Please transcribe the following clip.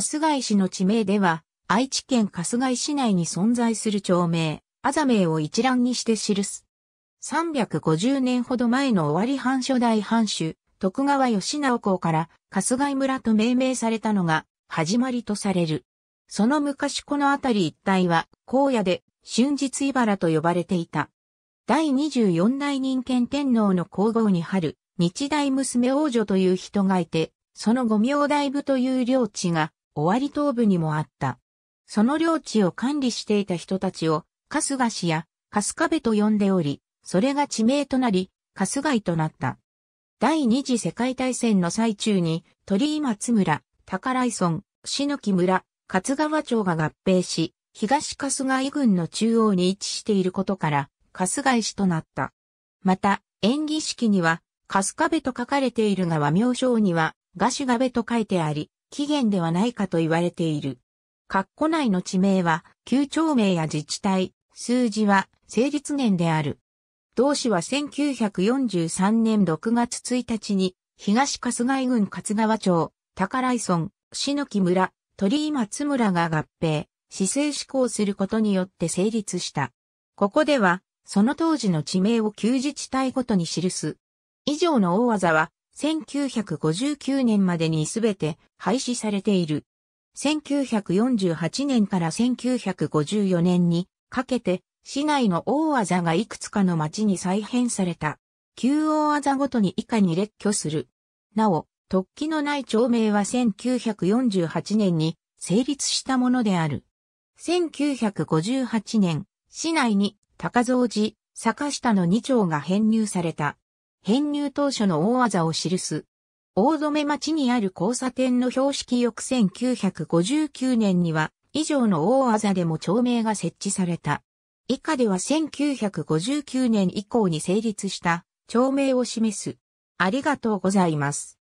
春日井市の地名では、愛知県春日井市内に存在する町名、あざ名を一覧にして記す。350年ほど前の終わり藩初代藩主、徳川義直公から春日井村と命名されたのが始まりとされる。その昔この辺り一帯は荒野で春日井原と呼ばれていた。第24代人権天皇の皇后に春、日大娘王女という人がいて、その五名大部という領地が尾張東部にもあった。その領地を管理していた人たちを、春日氏や春日部と呼んでおり、それが地名となり、春日井となった。第二次世界大戦の最中に、鳥居松村、宝井村、篠木村、勝川町が合併し、東春日井郡の中央に位置していることから、春日井市となった。また、演技式には、春日部と書かれているが和名称には、ガシガベと書いてあり、起源ではないかと言われている。括弧内の地名は、旧町名や自治体、数字は、成立年である。同市は1943年6月1日に、東春日井郡勝川町、宝井村、篠木村、鳥居松村が合併、市政施行することによって成立した。ここでは、その当時の地名を旧自治体ごとに記す。以上の大技は、1959年までにすべて廃止されている。1948年から1954年にかけて市内の大技がいくつかの町に再編された。旧大技ごとに以下に列挙する。なお、突起のない町名は1948年に成立したものである。1958年、市内に高蔵寺、坂下の2町が編入された。編入当初の大技を記す。大染町にある交差点の標識翌1959年には、以上の大技でも町名が設置された。以下では1959年以降に成立した町名を示す。ありがとうございます。